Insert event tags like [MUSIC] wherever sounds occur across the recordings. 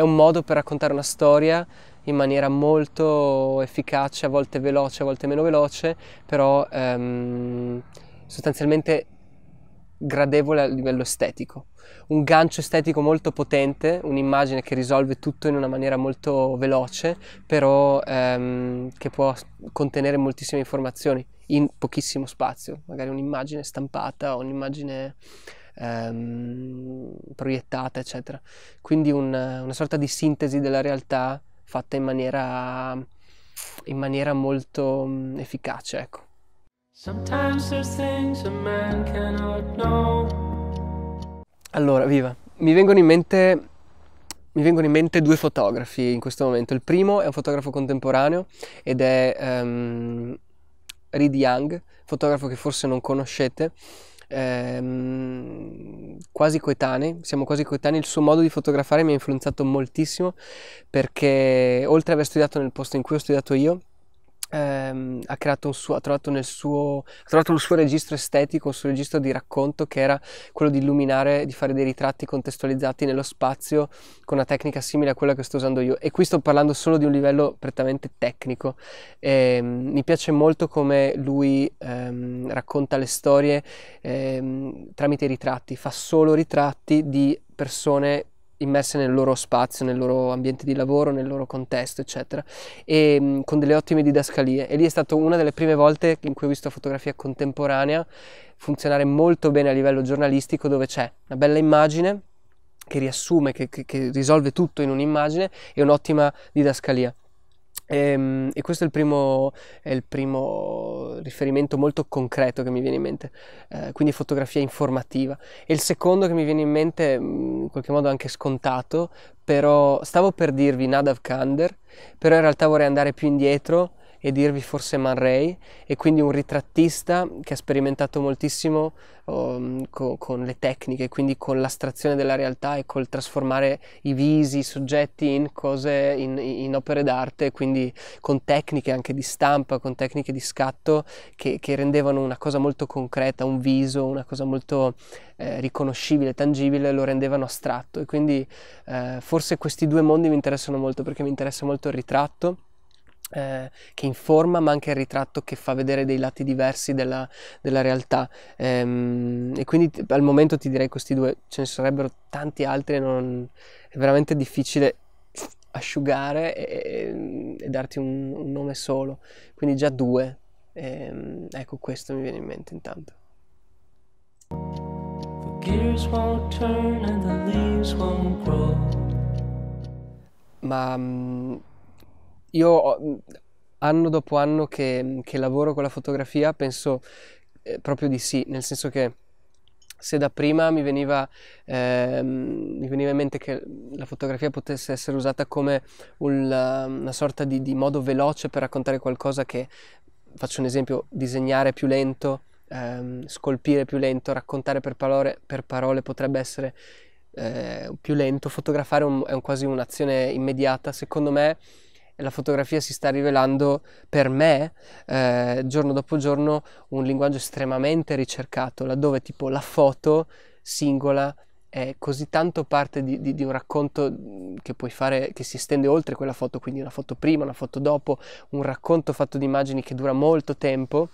è un modo per raccontare una storia in maniera molto efficace, a volte veloce, a volte meno veloce, però ehm, sostanzialmente gradevole a livello estetico. Un gancio estetico molto potente, un'immagine che risolve tutto in una maniera molto veloce, però ehm, che può contenere moltissime informazioni in pochissimo spazio, magari un'immagine stampata o un'immagine ehm, proiettata, eccetera. Quindi un, una sorta di sintesi della realtà fatta in maniera, in maniera molto mm, efficace, ecco. Allora, viva, mi vengono in mente mi vengono in mente due fotografi in questo momento. Il primo è un fotografo contemporaneo ed è um, Reed Young, fotografo che forse non conoscete, ehm, quasi coetanei, siamo quasi coetanei, il suo modo di fotografare mi ha influenzato moltissimo perché oltre ad aver studiato nel posto in cui ho studiato io, ehm, ha, suo, ha, trovato suo, ha, trovato il suo registro estetico, un suo registro di racconto che era quello di illuminare, di fare dei ritratti contestualizzati nello spazio con una tecnica simile a quella che sto usando io. E qui sto parlando solo di un livello prettamente tecnico. E, ehm, mi piace molto come lui ehm, racconta le storie ehm, tramite i ritratti, fa solo ritratti di persone immerse nel loro spazio, nel loro ambiente di lavoro, nel loro contesto, eccetera, e mh, mm, con delle ottime didascalie. E lì è stata una delle prime volte in cui ho visto fotografia contemporanea funzionare molto bene a livello giornalistico, dove c'è una bella immagine che riassume, che, che, che risolve tutto in un'immagine e un'ottima didascalia. Ehm, e, questo è il, primo, è il, primo, riferimento molto concreto che mi viene in mente, eh, quindi fotografia informativa. E il secondo che mi viene in mente, mm, in qualche modo anche scontato, però stavo per dirvi Nadav Kander, però in realtà vorrei andare più indietro e dirvi forse Man Ray e quindi un ritrattista che ha sperimentato moltissimo um, co- con le tecniche, quindi con l'astrazione della realtà e col trasformare i visi, i soggetti in cose, in, in opere d'arte, quindi con tecniche anche di stampa, con tecniche di scatto che, che rendevano una cosa molto concreta, un viso, una cosa molto eh, riconoscibile, tangibile, lo rendevano astratto e quindi eh, forse questi due mondi mi interessano molto perché mi interessa molto il ritratto eh, che informa ma anche il ritratto che fa vedere dei lati diversi della, della realtà ehm, e quindi t- al momento ti direi questi due ce ne sarebbero tanti altri non... è veramente difficile asciugare e, e, e darti un, un, nome solo quindi già due ehm, ecco questo mi viene in mente intanto ma mh, mm, io anno dopo anno che, che lavoro con la fotografia penso eh, proprio di sì, nel senso che se da prima mi veniva, eh, mi veniva, in mente che la fotografia potesse essere usata come una, una sorta di, di, modo veloce per raccontare qualcosa che, faccio un esempio, disegnare più lento, ehm, scolpire più lento, raccontare per parole, per parole potrebbe essere eh, più lento, fotografare un, è un, quasi un'azione immediata, secondo me la fotografia si sta rivelando per me eh, giorno dopo giorno un linguaggio estremamente ricercato, laddove tipo la foto singola è così tanto parte di, di, di, un racconto mm, che puoi fare, che si estende oltre quella foto, quindi una foto prima, una foto dopo, un racconto fatto di immagini che dura molto tempo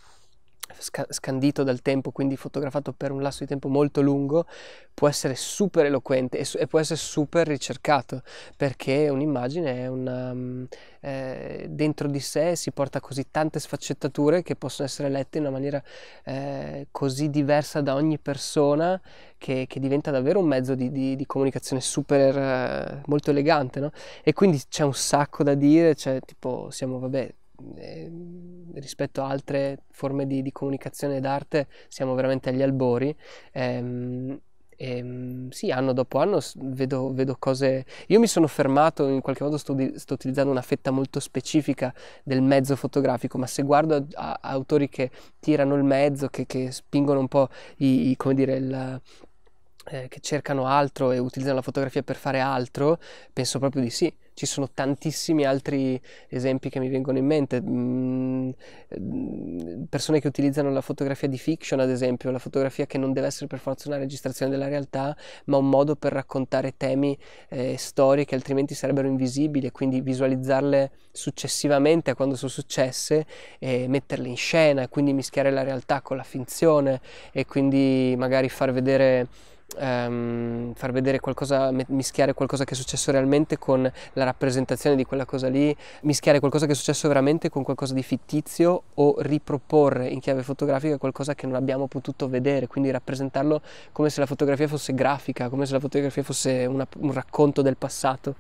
scandito dal tempo, quindi fotografato per un lasso di tempo molto lungo, può essere super eloquente e, su- e può essere super ricercato, perché un'immagine è una, um, eh, dentro di sé si porta così tante sfaccettature che possono essere lette in una maniera eh, così diversa da ogni persona che, che, diventa davvero un mezzo di, di, di comunicazione super eh, molto elegante, no? E quindi c'è un sacco da dire, cioè tipo siamo, vabbè, eh, rispetto a altre forme di, di comunicazione d'arte siamo veramente agli albori. Ehm, e, ehm, sì, anno dopo anno vedo, vedo, cose. Io mi sono fermato, in qualche modo sto, sto, utilizzando una fetta molto specifica del mezzo fotografico, ma se guardo a, a, autori che tirano il mezzo, che, che spingono un po' i, i come dire, il, eh, che cercano altro e utilizzano la fotografia per fare altro, penso proprio di sì ci sono tantissimi altri esempi che mi vengono in mente, mm, mm, persone che utilizzano la fotografia di fiction ad esempio, la fotografia che non deve essere per forza una registrazione della realtà, ma un modo per raccontare temi, eh, storie che altrimenti sarebbero invisibili e quindi visualizzarle successivamente a quando sono successe e metterle in scena e quindi mischiare la realtà con la finzione e quindi magari far vedere um, far vedere qualcosa, mischiare qualcosa che è successo realmente con la rappresentazione di quella cosa lì, mischiare qualcosa che è successo veramente con qualcosa di fittizio o riproporre in chiave fotografica qualcosa che non abbiamo potuto vedere, quindi rappresentarlo come se la fotografia fosse grafica, come se la fotografia fosse una, un racconto del passato.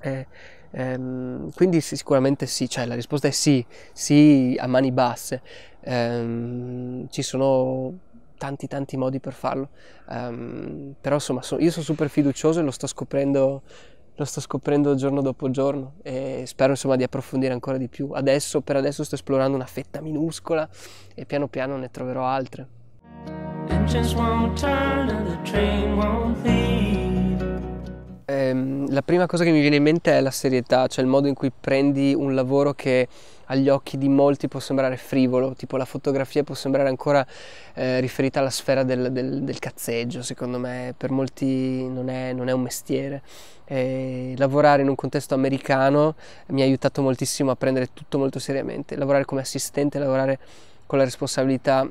Eh, ehm, quindi sì, sicuramente sì, cioè la risposta è sì, sì a mani basse. Ehm, ci sono tanti tanti modi per farlo. Um, però insomma so, io sono super fiducioso e lo sto scoprendo lo sto scoprendo giorno dopo giorno e spero insomma di approfondire ancora di più. Adesso per adesso sto esplorando una fetta minuscola e piano piano ne troverò altre. Ehm, la prima cosa che mi viene in mente è la serietà, cioè il modo in cui prendi un lavoro che agli occhi di molti può sembrare frivolo, tipo la fotografia può sembrare ancora eh, riferita alla sfera del, del, del, cazzeggio, secondo me per molti non è, non è un mestiere. E lavorare in un contesto americano mi ha aiutato moltissimo a prendere tutto molto seriamente, lavorare come assistente, lavorare con la responsabilità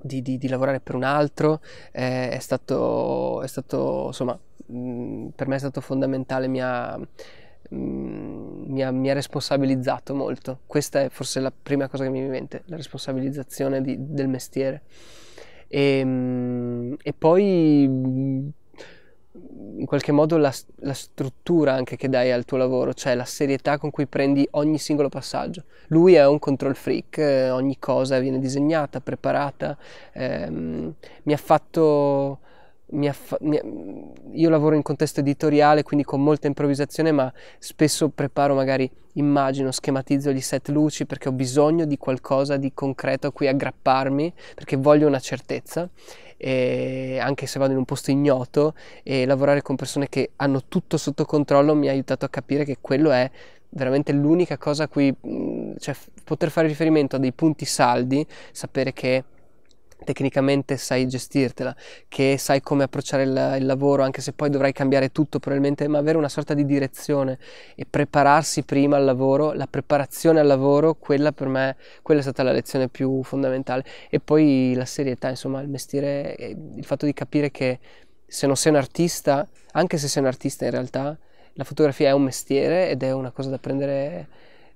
di, di, di lavorare per un altro eh, è stato, è stato insomma Mm, per me è stato fondamentale, mi ha, mm, mi, ha, mi ha, responsabilizzato molto. Questa è forse la prima cosa che mi viene in mente, la responsabilizzazione di, del mestiere. E, ehm, e poi mm, in qualche modo la, la, struttura anche che dai al tuo lavoro, cioè la serietà con cui prendi ogni singolo passaggio. Lui è un control freak, eh, ogni cosa viene disegnata, preparata, ehm, mi ha fatto mi affa- mi- io lavoro in contesto editoriale, quindi con molta improvvisazione, ma spesso preparo magari immagino, schematizzo gli set luci perché ho bisogno di qualcosa di concreto a cui aggrapparmi, perché voglio una certezza. E anche se vado in un posto ignoto e lavorare con persone che hanno tutto sotto controllo mi ha aiutato a capire che quello è veramente l'unica cosa a cui cioè, poter fare riferimento a dei punti saldi, sapere che tecnicamente sai gestirtela, che sai come approcciare il, il, lavoro, anche se poi dovrai cambiare tutto probabilmente, ma avere una sorta di direzione e prepararsi prima al lavoro, la preparazione al lavoro, quella per me, quella è stata la lezione più fondamentale. E poi la serietà, insomma, il mestiere, il fatto di capire che se non sei un artista, anche se sei un artista in realtà, la fotografia è un mestiere ed è una cosa da prendere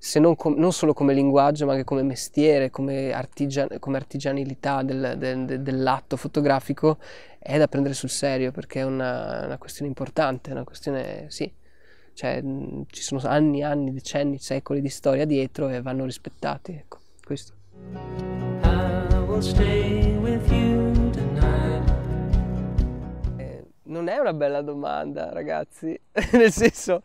se non, com- non solo come linguaggio, ma anche come mestiere, come, artigian- come artigianilità del, del, del, dell'atto fotografico, è da prendere sul serio perché è una, una questione importante, una questione, sì, cioè, mh, ci sono anni, anni, decenni, secoli di storia dietro e vanno rispettati. Ecco, questo. Eh, non è una bella domanda, ragazzi, [LAUGHS] nel senso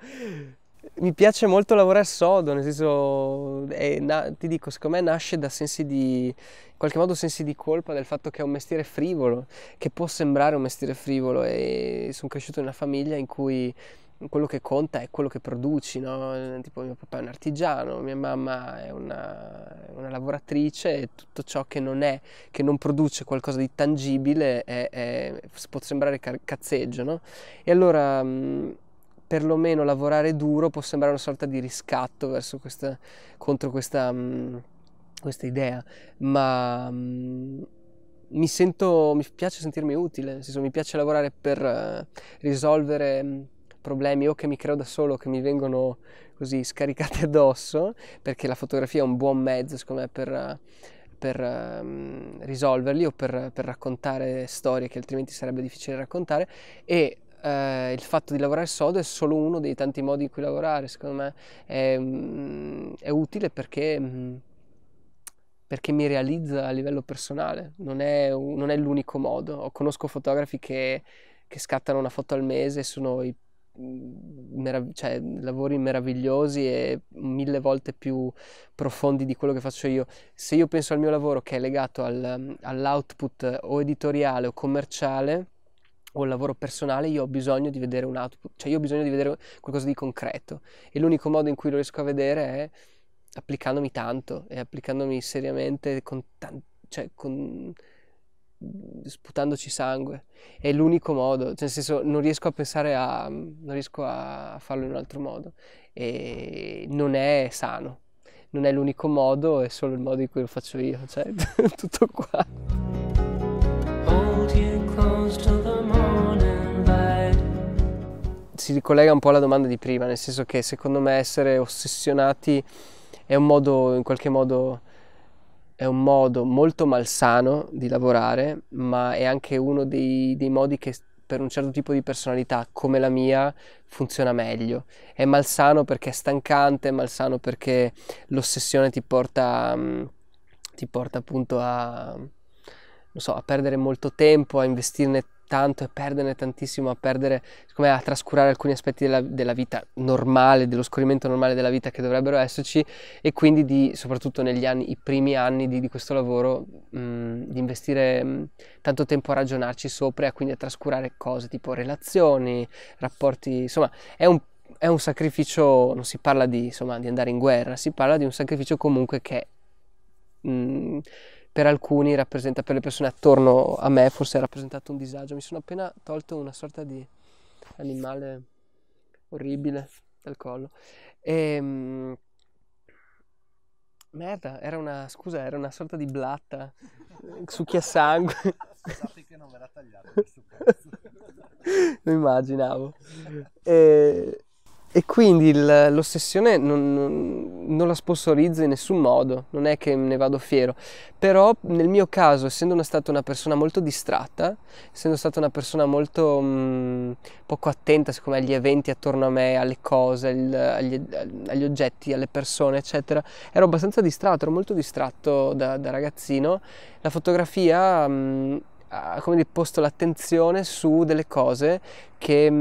mi piace molto lavorare sodo, nel senso, è, na, ti dico, secondo me nasce da sensi di, in qualche modo sensi di colpa del fatto che è un mestiere frivolo, che può sembrare un mestiere frivolo e sono cresciuto in una famiglia in cui quello che conta è quello che produci, no? tipo mio papà è un artigiano, mia mamma è una, una lavoratrice e tutto ciò che non è, che non produce qualcosa di tangibile è, è, può sembrare cazzeggio. No? E allora... Mh, perlomeno lavorare duro può sembrare una sorta di riscatto questa, contro questa, mm, questa idea, ma mm, mi sento, mi piace sentirmi utile, nel senso mi piace lavorare per eh, risolvere mm, problemi o che mi creo da solo che mi vengono così scaricati [LAUGHS] addosso, perché la fotografia è un buon mezzo secondo me per... Eh, per um, risolverli o per, per, raccontare storie che altrimenti sarebbe difficile raccontare e eh, il fatto di lavorare sodo è solo uno dei tanti modi in cui lavorare, secondo me è, mm, è utile perché, mm, perché, mi realizza a livello personale, non è, non è l'unico modo. Conosco fotografi che, che, scattano una foto al mese, sono i mm, Merav- cioè, lavori meravigliosi e mille volte più profondi di quello che faccio io. Se io penso al mio lavoro che è legato al, all'output o editoriale o commerciale, o il lavoro personale, io ho bisogno di vedere un output, cioè io ho bisogno di vedere qualcosa di concreto e l'unico modo in cui lo riesco a vedere è applicandomi tanto e applicandomi seriamente con tan- cioè con mm, sputandoci sangue è l'unico modo cioè nel senso non riesco a pensare a non riesco a farlo in un altro modo e non è sano non è l'unico modo è solo il modo in cui lo faccio io cioè [LAUGHS] tutto qua si ricollega un po' alla domanda di prima, nel senso che secondo me essere ossessionati è un modo, in qualche modo, è un modo molto malsano di lavorare, ma è anche uno dei, dei modi che per un certo tipo di personalità come la mia funziona meglio. È malsano perché è stancante, è malsano perché l'ossessione ti porta, mm, ti porta appunto a, so, a perdere molto tempo, a investirne tanto e perderne tantissimo, a perdere, siccome a trascurare alcuni aspetti della, della, vita normale, dello scorrimento normale della vita che dovrebbero esserci e quindi di, soprattutto negli anni, i primi anni di, di questo lavoro, mh, mm, di investire mh, mm, tanto tempo a ragionarci sopra e quindi a trascurare cose tipo relazioni, rapporti, insomma è un è un sacrificio, non si parla di, insomma, di, andare in guerra, si parla di un sacrificio comunque che mh, mm, per alcuni rappresenta, per le persone attorno a me forse ha rappresentato un disagio. Mi sono appena tolto una sorta di animale orribile dal collo. E, ehm, merda, era una, scusa, era una sorta di blatta, eh, succhia sangue. Sappi che non verrà tagliato [LAUGHS] questo pezzo. Lo immaginavo. E, [LAUGHS] E quindi il, l'ossessione non, non, non, la sponsorizzo in nessun modo, non è che ne vado fiero, però nel mio caso, essendo una, stata una persona molto distratta, essendo stata una persona molto mh, mm, poco attenta siccome agli eventi attorno a me, alle cose, il, agli, agli, oggetti, alle persone, eccetera, ero abbastanza distratto, ero molto distratto da, da ragazzino, la fotografia... Mh, mm, ha come dire, posto l'attenzione su delle cose che mh,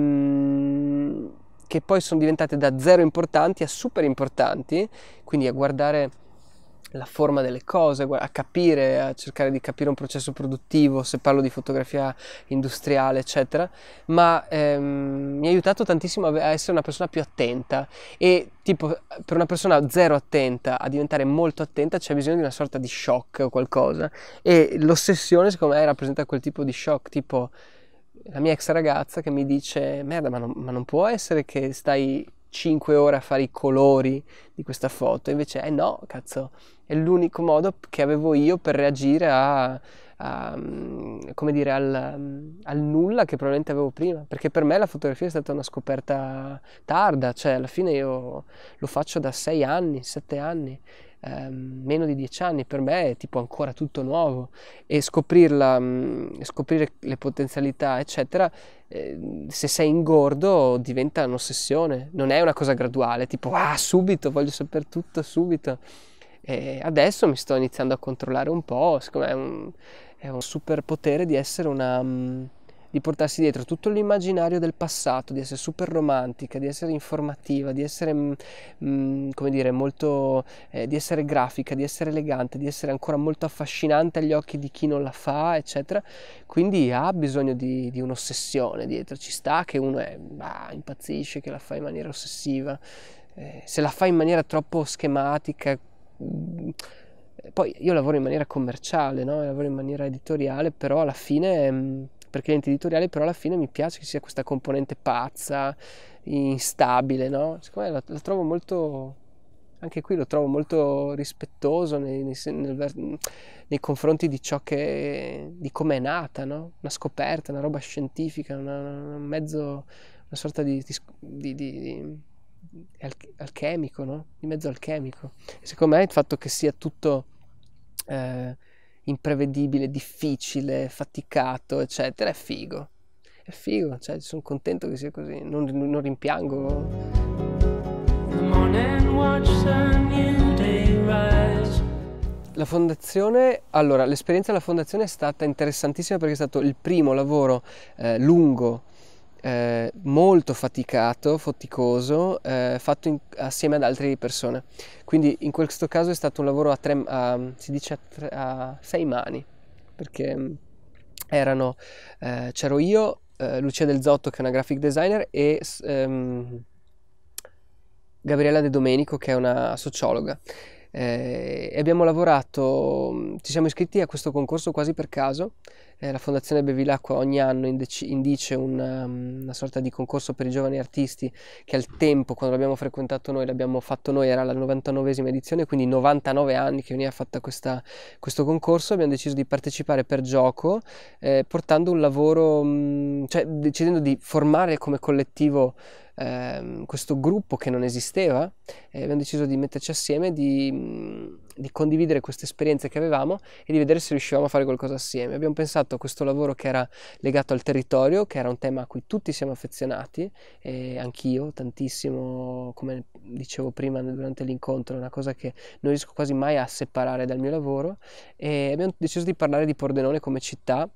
mm, che poi sono diventate da zero importanti a super importanti, quindi a guardare la forma delle cose, a capire, a cercare di capire un processo produttivo, se parlo di fotografia industriale, eccetera, ma ehm, mi ha aiutato tantissimo a essere una persona più attenta e tipo per una persona zero attenta a diventare molto attenta c'è bisogno di una sorta di shock o qualcosa e l'ossessione secondo me rappresenta quel tipo di shock, tipo la mia ex ragazza che mi dice merda ma non, ma non può essere che stai 5 ore a fare i colori di questa foto. Invece, eh no, cazzo, è l'unico modo che avevo io per reagire a, a mm, come dire, al, mm, al, nulla che probabilmente avevo prima. Perché per me la fotografia è stata una scoperta tarda, cioè alla fine io lo faccio da 6 anni, 7 anni Ehm, meno di dieci anni per me è tipo ancora tutto nuovo e scoprirla, mh, mm, scoprire le potenzialità eccetera eh, se sei ingordo diventa un'ossessione non è una cosa graduale tipo ah subito voglio sapere tutto subito e adesso mi sto iniziando a controllare un po' secondo me è un, è un super potere di essere una mh, mm, di portarsi dietro tutto l'immaginario del passato, di essere super romantica, di essere informativa, di essere, mm, mm, come dire, molto, eh, di essere grafica, di essere elegante, di essere ancora molto affascinante agli occhi di chi non la fa, eccetera. Quindi ha bisogno di, di un'ossessione dietro, ci sta che uno è, bah, impazzisce, che la fa in maniera ossessiva. Eh, se la fa in maniera troppo schematica, mm, poi io lavoro in maniera commerciale, no? lavoro in maniera editoriale, però alla fine per cliente editoriali, però alla fine mi piace che sia questa componente pazza, instabile, no? Secondo me la, la trovo molto, anche qui lo trovo molto rispettoso nei, nei, nel, nei confronti di ciò che, di come è nata, no? Una scoperta, una roba scientifica, una, un mezzo, una sorta di, di, di alchemico, no? Di mezzo alchemico. secondo me il fatto che sia tutto eh, imprevedibile, difficile, faticato, eccetera, è figo. È figo, cioè sono contento che sia così, non, non rimpiango. La fondazione, allora, l'esperienza della fondazione è stata interessantissima perché è stato il primo lavoro eh, lungo eh, molto faticato, faticoso, eh, fatto in, assieme ad altre persone. Quindi in questo caso è stato un lavoro a, tre, a, a, tre, a sei mani, perché mm, erano, eh, c'ero io, eh, Lucia Del Zotto che è una graphic designer e ehm, Gabriella De Domenico che è una sociologa eh, abbiamo lavorato, mm, ci siamo iscritti a questo concorso quasi per caso, eh, la Fondazione Bevilacqua ogni anno indice una, mm, una, sorta di concorso per i giovani artisti che al tempo, quando l'abbiamo frequentato noi, l'abbiamo fatto noi, era la 99esima edizione, quindi 99 anni che veniva fatta questa, questo concorso, abbiamo deciso di partecipare per gioco, eh, portando un lavoro, mh, mm, cioè decidendo di formare come collettivo ehm, questo gruppo che non esisteva e abbiamo deciso di metterci assieme, di, mm, di condividere queste esperienze che avevamo e di vedere se riuscivamo a fare qualcosa assieme. Abbiamo pensato a questo lavoro che era legato al territorio, che era un tema a cui tutti siamo affezionati, e anch'io tantissimo, come dicevo prima durante l'incontro, è una cosa che non riesco quasi mai a separare dal mio lavoro e abbiamo deciso di parlare di Pordenone come città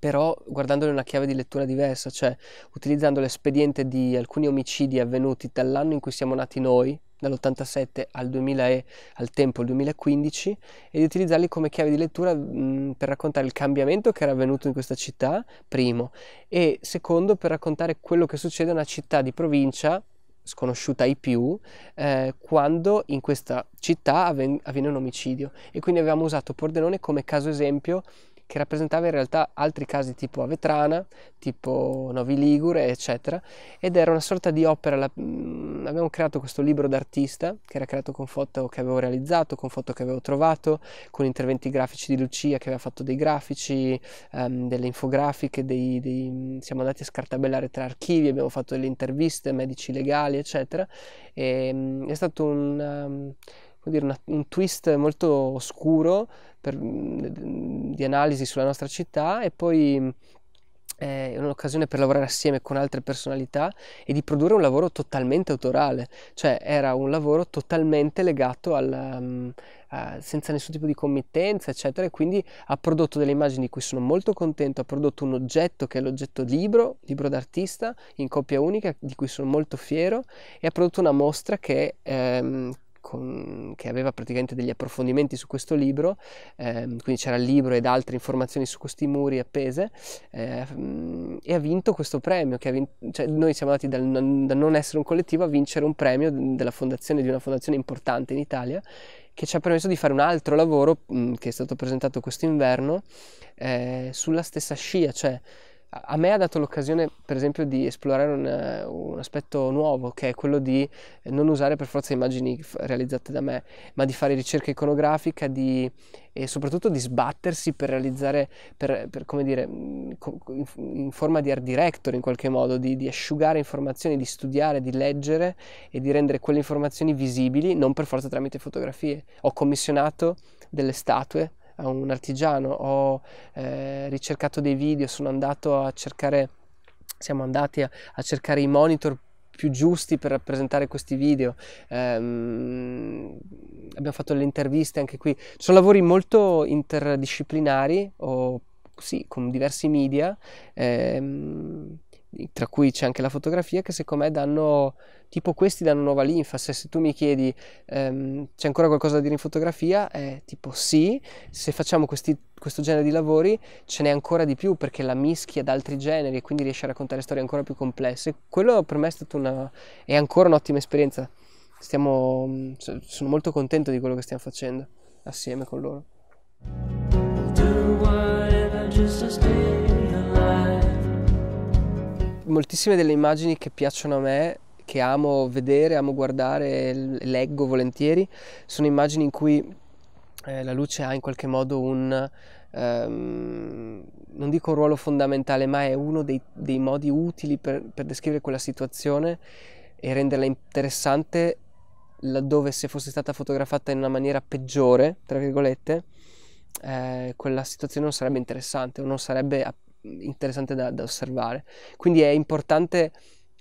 però guardandole una chiave di lettura diversa, cioè utilizzando l'espediente di alcuni omicidi avvenuti dall'anno in cui siamo nati noi, dall'87 al, 2000 e, al tempo il 2015 e di utilizzarli come chiave di lettura mh, per raccontare il cambiamento che era avvenuto in questa città, primo, e secondo per raccontare quello che succede a una città di provincia sconosciuta ai più eh, quando in questa città avven- avviene un omicidio e quindi avevamo usato Pordenone come caso esempio che rappresentava in realtà altri casi tipo Avetrana, tipo Novi Ligure, eccetera, ed era una sorta di opera, la, mh, mm, abbiamo creato questo libro d'artista che era creato con foto che avevo realizzato, con foto che avevo trovato, con interventi grafici di Lucia che aveva fatto dei grafici, um, delle infografiche, dei, dei, mm, siamo andati a scartabellare tra archivi, abbiamo fatto delle interviste, medici legali, eccetera, e mh, mm, è stato un... Um, dire, una, un twist molto oscuro per, mm, di analisi sulla nostra città e poi mm, è un'occasione per lavorare assieme con altre personalità e di produrre un lavoro totalmente autorale, cioè era un lavoro totalmente legato al, um, a, senza nessun tipo di committenza, eccetera, e quindi ha prodotto delle immagini di cui sono molto contento, ha prodotto un oggetto che è l'oggetto libro, libro d'artista, in coppia unica, di cui sono molto fiero, e ha prodotto una mostra che... Ehm, con, che aveva praticamente degli approfondimenti su questo libro, eh, quindi c'era il libro ed altre informazioni su questi muri appese, eh, e ha vinto questo premio, vinto, cioè noi siamo andati dal, da non essere un collettivo a vincere un premio della fondazione, di una fondazione importante in Italia, che ci ha permesso di fare un altro lavoro mh, che è stato presentato quest'inverno eh, sulla stessa scia, cioè a me ha dato l'occasione per esempio di esplorare un, un, aspetto nuovo che è quello di non usare per forza immagini realizzate da me ma di fare ricerca iconografica di, e soprattutto di sbattersi per realizzare per, per, come dire mm, in, forma di art director in qualche modo di, di asciugare informazioni di studiare di leggere e di rendere quelle informazioni visibili non per forza tramite fotografie ho commissionato delle statue a un artigiano, ho eh, ricercato dei video, sono andato a cercare, siamo andati a, a cercare i monitor più giusti per rappresentare questi video. Um, abbiamo fatto delle interviste anche qui. Sono lavori molto interdisciplinari o sì, con diversi media. Um, tra cui c'è anche la fotografia, che secondo me danno, tipo questi danno nuova linfa, se, se tu mi chiedi ehm, c'è ancora qualcosa da dire in fotografia, è tipo sì, se facciamo questi, questo genere di lavori ce n'è ancora di più perché la mischia ad altri generi e quindi riesce a raccontare storie ancora più complesse, quello per me è, stata una, è ancora un'ottima esperienza, Stiamo, sono molto contento di quello che stiamo facendo assieme con loro moltissime delle immagini che piacciono a me, che amo vedere, amo guardare, leggo volentieri, sono immagini in cui eh, la luce ha in qualche modo un, ehm, non dico un ruolo fondamentale, ma è uno dei, dei modi utili per, per descrivere quella situazione e renderla interessante laddove se fosse stata fotografata in una maniera peggiore, tra virgolette, eh, quella situazione non sarebbe interessante o non sarebbe interessante da, da osservare. Quindi è importante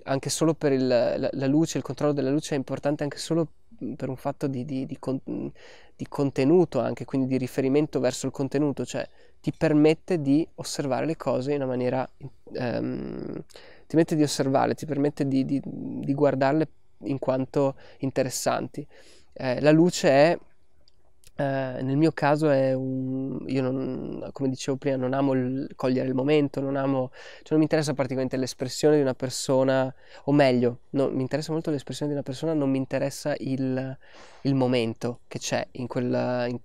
anche solo per il, la, la, luce, il controllo della luce è importante anche solo per un fatto di, di, di, con, di, contenuto, anche quindi di riferimento verso il contenuto, cioè ti permette di osservare le cose in una maniera, ehm, ti permette di osservarle, ti permette di, guardarle in quanto interessanti. Eh, la luce è eh, nel mio caso è un... io non, come dicevo prima, non amo il, cogliere il momento, non amo... cioè non mi interessa particolarmente l'espressione di una persona, o meglio, no, mi interessa molto l'espressione di una persona, non mi interessa il, il momento che c'è in, quel, in,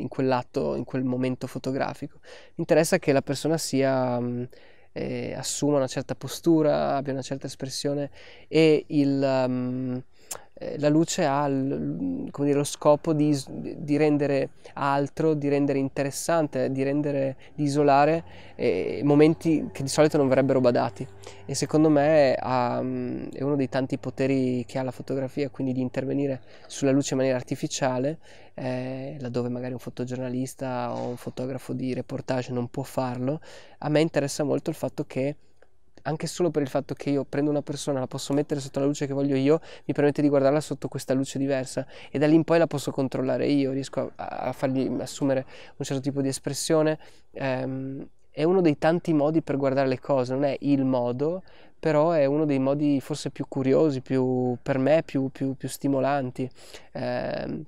in, quell'atto, in quel momento fotografico. Mi interessa che la persona sia... Mm, eh, assuma una certa postura, abbia una certa espressione e il... Um, eh, la luce ha dire, lo scopo di, di, rendere altro, di rendere interessante, di, rendere, di isolare eh, momenti che di solito non verrebbero badati. E secondo me ha, mm, è uno dei tanti poteri che ha la fotografia, quindi di intervenire sulla luce in maniera artificiale, eh, laddove magari un fotogiornalista o un fotografo di reportage non può farlo. A me interessa molto il fatto che anche solo per il fatto che io prendo una persona, la posso mettere sotto la luce che voglio io, mi permette di guardarla sotto questa luce diversa e da lì in poi la posso controllare io, riesco a, a fargli assumere un certo tipo di espressione. Ehm, è uno dei tanti modi per guardare le cose, non è il modo, però è uno dei modi forse più curiosi, più, per me più, più, più stimolanti. Eh,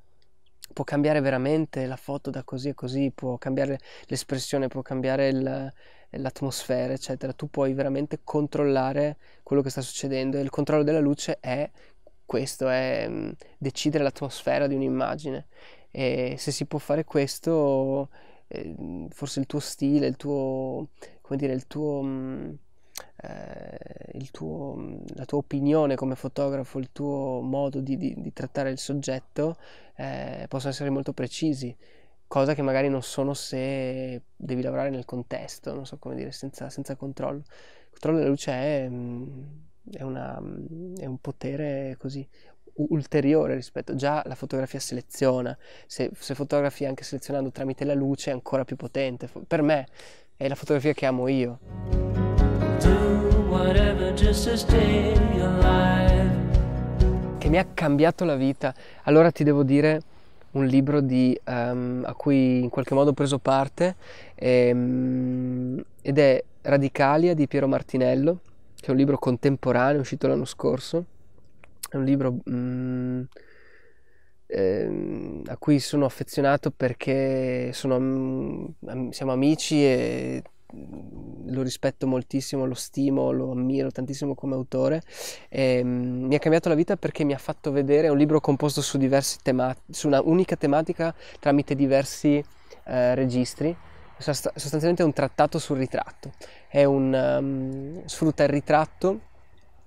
può cambiare veramente la foto da così a così, può cambiare l'espressione, può cambiare il, l'atmosfera, eccetera. Tu puoi veramente controllare quello che sta succedendo e il controllo della luce è questo, è mm, decidere l'atmosfera di un'immagine. E se si può fare questo, eh, forse il tuo stile, il tuo, come dire, il tuo... Mh, mm, eh, tuo, mm, la tua opinione come fotografo, il tuo modo di, di, di trattare il soggetto eh, possono essere molto precisi cosa che magari non sono se devi lavorare nel contesto, non so come dire, senza, senza controllo. Il controllo della luce è, mm, è, una, è un potere così ulteriore rispetto già la fotografia seleziona se, se, fotografi anche selezionando tramite la luce è ancora più potente per me è la fotografia che amo io che mi ha cambiato la vita allora ti devo dire un libro di, um, a cui in qualche modo ho preso parte ehm, ed è Radicalia di Piero Martinello, che è un libro contemporaneo uscito l'anno scorso, è un libro mm, eh, a cui sono affezionato perché sono, mm, siamo amici e lo rispetto moltissimo, lo stimo, lo ammiro tantissimo come autore. E, um, mi ha cambiato la vita perché mi ha fatto vedere un libro composto su, tema- su una unica tematica tramite diversi eh, registri. Sost- sostanzialmente è un trattato sul ritratto, un, um, sfrutta il ritratto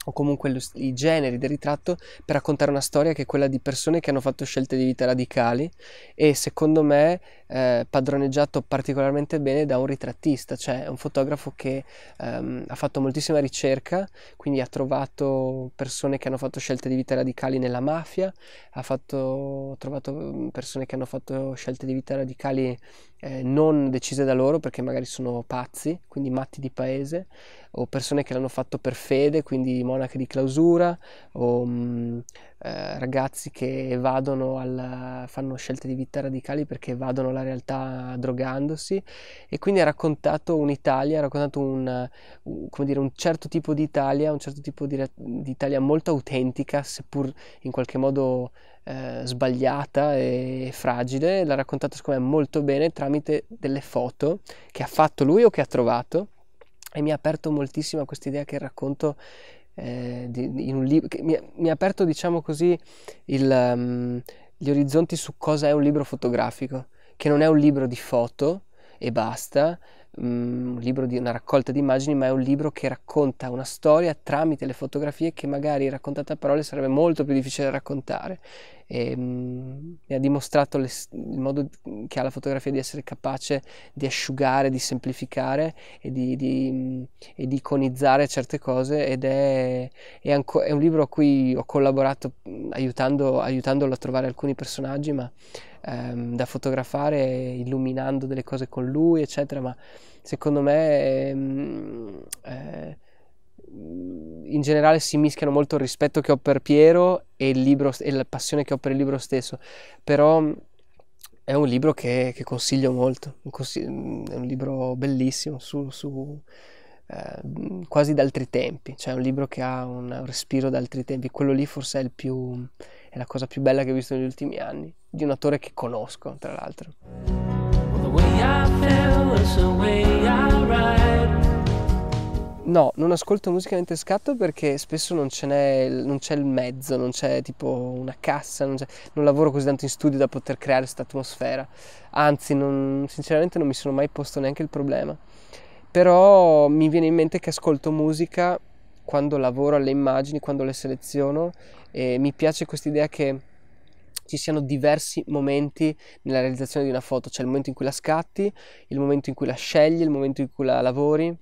o comunque lo, i generi del ritratto per raccontare una storia che è quella di persone che hanno fatto scelte di vita radicali e secondo me eh, padroneggiato particolarmente bene da un ritrattista, cioè un fotografo che ehm, ha fatto moltissima ricerca, quindi ha trovato persone che hanno fatto scelte di vita radicali nella mafia, ha, fatto, ha trovato mm, persone che hanno fatto scelte di vita radicali eh, non decise da loro perché magari sono pazzi, quindi matti di paese, o persone che l'hanno fatto per fede, quindi monache di clausura, o... Mh, mm, eh, ragazzi che vadono al, fanno scelte di vita radicali perché vadono la realtà drogandosi e quindi ha raccontato un'Italia, ha raccontato un, come dire, un certo tipo di Italia, un certo tipo di, di Italia molto autentica, seppur in qualche modo eh, sbagliata e fragile, l'ha raccontato secondo me molto bene tramite delle foto che ha fatto lui o che ha trovato e mi ha aperto moltissimo a questa idea che il racconto eh, di, in un libro, mi, mi, ha aperto, diciamo così, il, um, gli orizzonti su cosa è un libro fotografico, che non è un libro di foto e basta, Mm, un libro di una raccolta di immagini, ma è un libro che racconta una storia tramite le fotografie che magari raccontata a parole sarebbe molto più difficile da raccontare. E, mh, mm, e ha dimostrato le, il modo che ha la fotografia di essere capace di asciugare, di semplificare e di, di, mh, mm, e di iconizzare certe cose ed è, è, anco, è, un libro a cui ho collaborato aiutando, aiutandolo a trovare alcuni personaggi, ma ehm, da fotografare illuminando delle cose con lui, eccetera, ma secondo me ehm, eh, in generale si mischiano molto il rispetto che ho per Piero e, libro, e, la passione che ho per il libro stesso, però mm, è un libro che, che consiglio molto, mm, è un libro bellissimo su, su ehm, quasi d'altri tempi, cioè un libro che ha un respiro d'altri tempi, quello lì forse è il più, è la cosa più bella che ho visto negli ultimi anni, di un attore che conosco, tra l'altro. No, non ascolto musica mentre scatto perché spesso non, non c'è il mezzo, non c'è tipo una cassa, non, non, lavoro così tanto in studio da poter creare questa atmosfera. Anzi, non, sinceramente non mi sono mai posto neanche il problema. Però mi viene in mente che ascolto musica quando lavoro alle immagini, quando le seleziono. E mi piace questa idea che ci siano diversi momenti nella realizzazione di una foto, c'è il momento in cui la scatti, il momento in cui la scegli, il momento in cui la lavori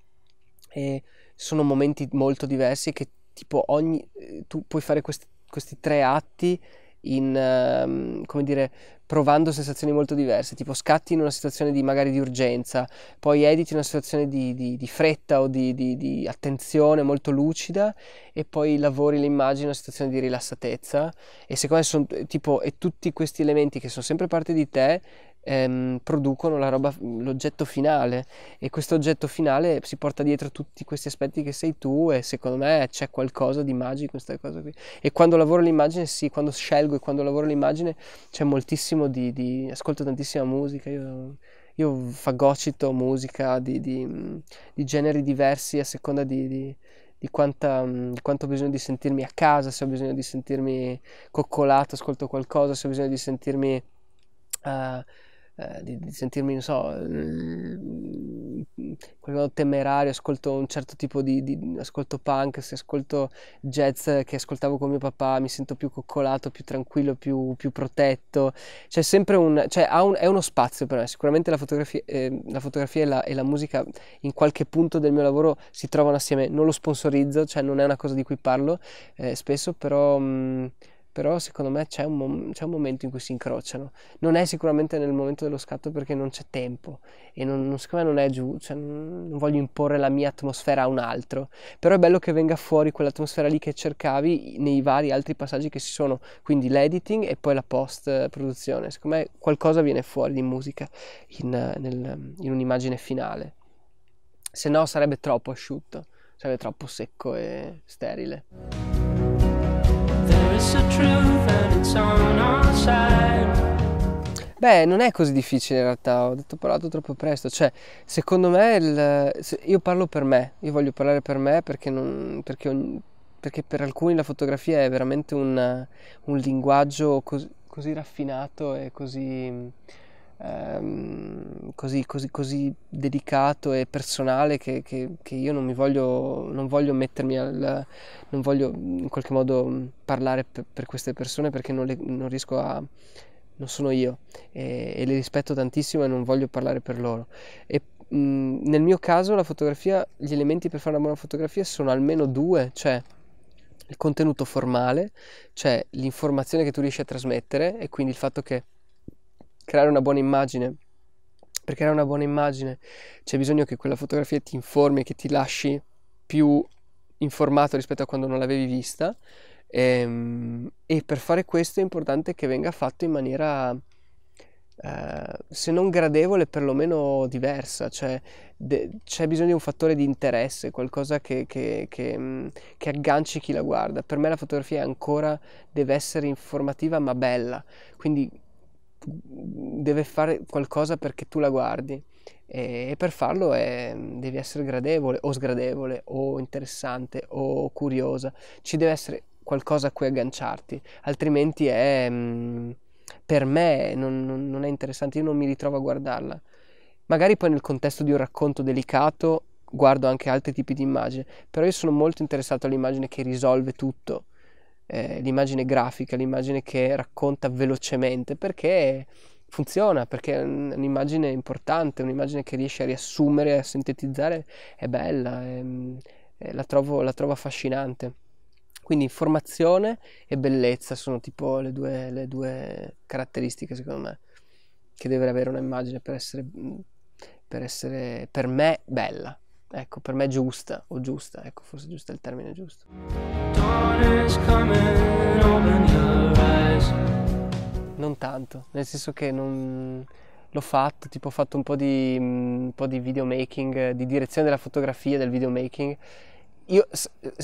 e sono momenti molto diversi che tipo ogni eh, tu puoi fare questi, questi tre atti in, ehm, come dire, provando sensazioni molto diverse, tipo scatti in una situazione di, magari di urgenza, poi editi in una situazione di, di, di fretta o di, attenzione molto lucida e poi lavori l'immagine in una situazione di rilassatezza e secondo me sono tipo e tutti questi elementi che sono sempre parte di te ehm, producono la roba, l'oggetto finale e questo oggetto finale si porta dietro tutti questi aspetti che sei tu e secondo me c'è qualcosa di magico in questa cosa qui e quando lavoro l'immagine sì, quando scelgo e quando lavoro l'immagine c'è moltissimo di, di ascolto tantissima musica io, io fagocito musica di, di, di, generi diversi a seconda di di, quanta, di, quanto ho bisogno di sentirmi a casa, se ho bisogno di sentirmi coccolato, ascolto qualcosa, se ho bisogno di sentirmi uh, eh, di, di, sentirmi, non so, mm, qualcosa temerario, ascolto un certo tipo di, di, ascolto punk, se ascolto jazz che ascoltavo con mio papà mi sento più coccolato, più tranquillo, più, più protetto, c'è sempre un, cioè un, è uno spazio per me, sicuramente la fotografia, eh, la fotografia e, la, e la musica in qualche punto del mio lavoro si trovano assieme, non lo sponsorizzo, cioè non è una cosa di cui parlo eh, spesso, però... Mh, mm, però secondo me c'è un, mom- c'è un, momento in cui si incrociano. Non è sicuramente nel momento dello scatto perché non c'è tempo e non, non, secondo me non è giù, cioè non, non, voglio imporre la mia atmosfera a un altro, però è bello che venga fuori quell'atmosfera lì che cercavi nei vari altri passaggi che si sono, quindi l'editing e poi la post produzione. Secondo me qualcosa viene fuori di musica in, nel, in un'immagine finale, se no sarebbe troppo asciutto, sarebbe troppo secco e sterile. Beh, non è così difficile in realtà, ho detto parlato troppo presto, cioè secondo me il, io parlo per me, io voglio parlare per me perché, non, perché, ogni, perché per alcuni la fotografia è veramente un, un linguaggio cos, così raffinato e così ehm, così, così, così, delicato e personale che, che, che io non mi voglio, non voglio mettermi al, non voglio in qualche modo mm, parlare per, per queste persone perché non, le, non, riesco a, non sono io e, e, le rispetto tantissimo e non voglio parlare per loro. E, mh, mm, nel mio caso la fotografia, gli elementi per fare una buona fotografia sono almeno due, cioè il contenuto formale, cioè l'informazione che tu riesci a trasmettere e quindi il fatto che creare una buona immagine. Per creare una buona immagine c'è bisogno che quella fotografia ti informi, che ti lasci più informato rispetto a quando non l'avevi vista. E, ehm, e per fare questo è importante che venga fatto in maniera eh, se non gradevole, perlomeno diversa, cioè de- c'è bisogno di un fattore di interesse, qualcosa che, che, che, mm, che, agganci chi la guarda. Per me la fotografia ancora deve essere informativa ma bella, quindi deve fare qualcosa perché tu la guardi e, per farlo è, eh, devi essere gradevole o sgradevole o interessante o curiosa, ci deve essere qualcosa a cui agganciarti, altrimenti è, mm, per me non, non è interessante, io non mi ritrovo a guardarla. Magari poi nel contesto di un racconto delicato guardo anche altri tipi di immagine, però io sono molto interessato all'immagine che risolve tutto, eh, l'immagine grafica, l'immagine che racconta velocemente, perché funziona, perché è un'immagine importante, un'immagine che riesce a riassumere, a sintetizzare, è bella, è, è, la, trovo, la, trovo, affascinante. Quindi informazione e bellezza sono tipo le due, le due caratteristiche, secondo me, che deve avere un'immagine per essere, per essere per me bella ecco, per me giusta o giusta, ecco, forse giusta è il termine giusto. Non tanto, nel senso che non l'ho fatto, tipo ho fatto un po' di, mm, un po di videomaking, di direzione della fotografia, del videomaking. Io,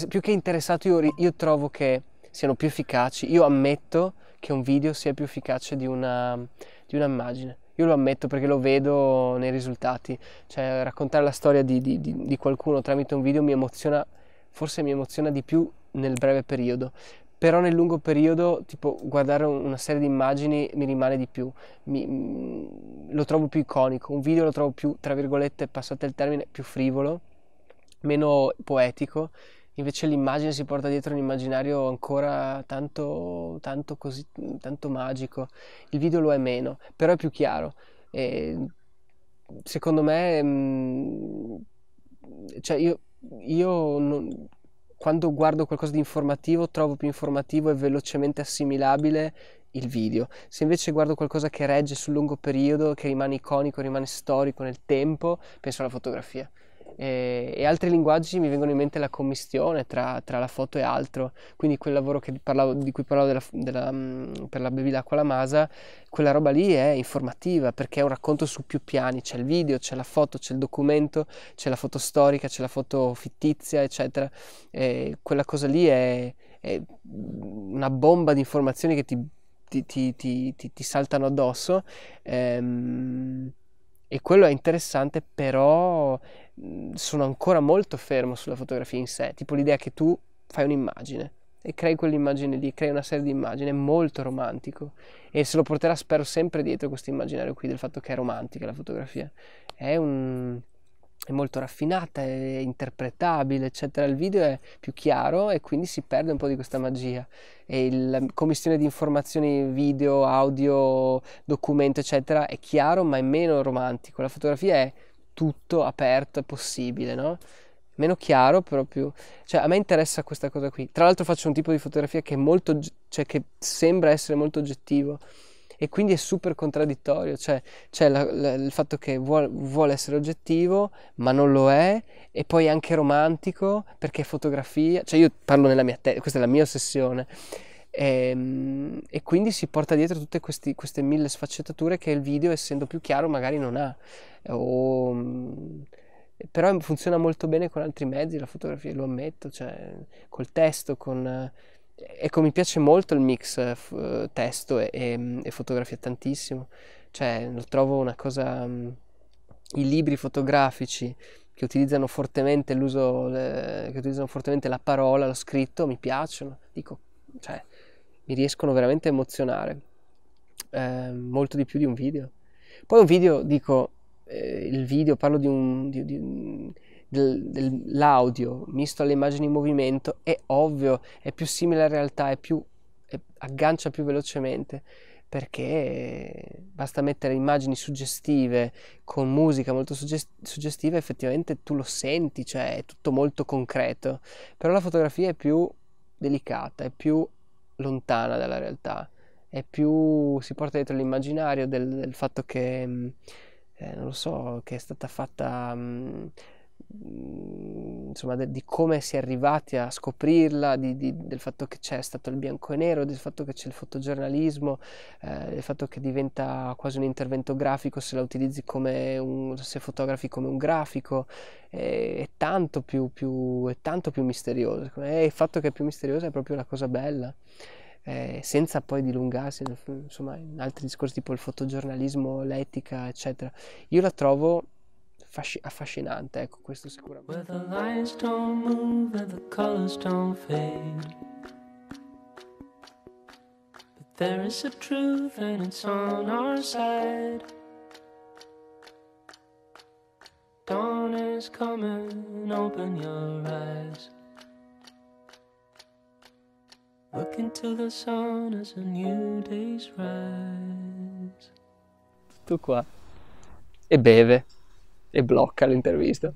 più che interessato, io, io trovo che siano più efficaci. Io ammetto che un video sia più efficace di una, di un'immagine io lo ammetto perché lo vedo nei risultati, cioè raccontare la storia di, di, di qualcuno tramite un video mi emoziona, forse mi emoziona di più nel breve periodo, però nel lungo periodo tipo guardare una serie di immagini mi rimane di più mi, mm, lo trovo più iconico un video lo trovo più tra virgolette passate il termine più frivolo meno poetico invece l'immagine si porta dietro un immaginario ancora tanto, tanto, così, tanto magico. Il video lo è meno, però è più chiaro. E secondo me, mm, cioè io, io non, quando guardo qualcosa di informativo trovo più informativo e velocemente assimilabile il video. Se invece guardo qualcosa che regge sul lungo periodo, che rimane iconico, rimane storico nel tempo, penso alla fotografia e, e, altri linguaggi mi vengono in mente la commistione tra, tra la foto e altro, quindi quel lavoro parlavo, di cui parlavo della, della, mm, per la bevida acqua alla Masa, quella roba lì è informativa perché è un racconto su più piani, c'è il video, c'è la foto, c'è il documento, c'è la foto storica, c'è la foto fittizia, eccetera, e quella cosa lì è, è una bomba di informazioni che ti, ti, ti, ti saltano addosso. Ehm, e quello è interessante, però mhmm, sono ancora molto fermo sulla fotografia in sé, tipo l'idea che tu fai un'immagine e crei quell'immagine lì, crei una serie di immagini, è molto romantico e se lo porterà spero sempre dietro questo immaginario qui del fatto che è romantica la fotografia. È un, è molto raffinata, è interpretabile, eccetera. Il video è più chiaro e quindi si perde un po' di questa magia. E la commissione di informazioni video, audio, documento, eccetera, è chiaro ma è meno romantico. La fotografia è tutto aperto, è possibile, no? Meno chiaro, però più... Cioè, a me interessa questa cosa qui. Tra l'altro faccio un tipo di fotografia che è molto... cioè, che sembra essere molto oggettivo e quindi è super contraddittorio, cioè c'è il fatto che vuole, vuole essere oggettivo ma non lo è e poi anche romantico perché fotografia, cioè io parlo nella mia testa, questa è la mia ossessione. E, ehm, e, quindi si porta dietro tutte questi, queste mille sfaccettature che il video, essendo più chiaro, magari non ha. O, mm, però funziona molto bene con altri mezzi, la fotografia lo ammetto, cioè col testo, con ecco, mi piace molto il mix eh, eh testo e, e, mm, e, fotografia tantissimo, cioè lo trovo una cosa... Mm, I libri fotografici che utilizzano fortemente l'uso, le, che utilizzano fortemente la parola, lo scritto, mi piacciono, dico, cioè, mi riescono veramente a emozionare, eh, molto di più di un video. Poi un video, dico, eh, il video, parlo di un... Di, di, dell'audio misto alle immagini in movimento è ovvio, è più simile alla realtà, è più, è, aggancia più velocemente perché basta mettere immagini suggestive con musica molto suggestiva effettivamente tu lo senti, cioè è tutto molto concreto, però la fotografia è più delicata, è più lontana dalla realtà, è più si porta dietro l'immaginario del, del fatto che mm, eh, non lo so, che è stata fatta mh, mm, insomma, de, di come si è arrivati a scoprirla, di, di, del fatto che c'è stato il bianco e nero, del fatto che c'è il fotogiornalismo, eh, del fatto che diventa quasi un intervento grafico se la utilizzi come un, se fotografi come un grafico, è, è, tanto, più, più, è tanto più misterioso. E il fatto che è più misterioso è proprio la cosa bella. Eh, senza poi dilungarsi insomma, in altri discorsi tipo il fotogiornalismo, l'etica, eccetera. Io la trovo fasci- affascinante, ecco questo sicuramente. There is a truth and it's on our side. Dawn is coming, open your eyes. Look into the sun as a new day's rise. Tutto qua. E beve e blocca l'intervista.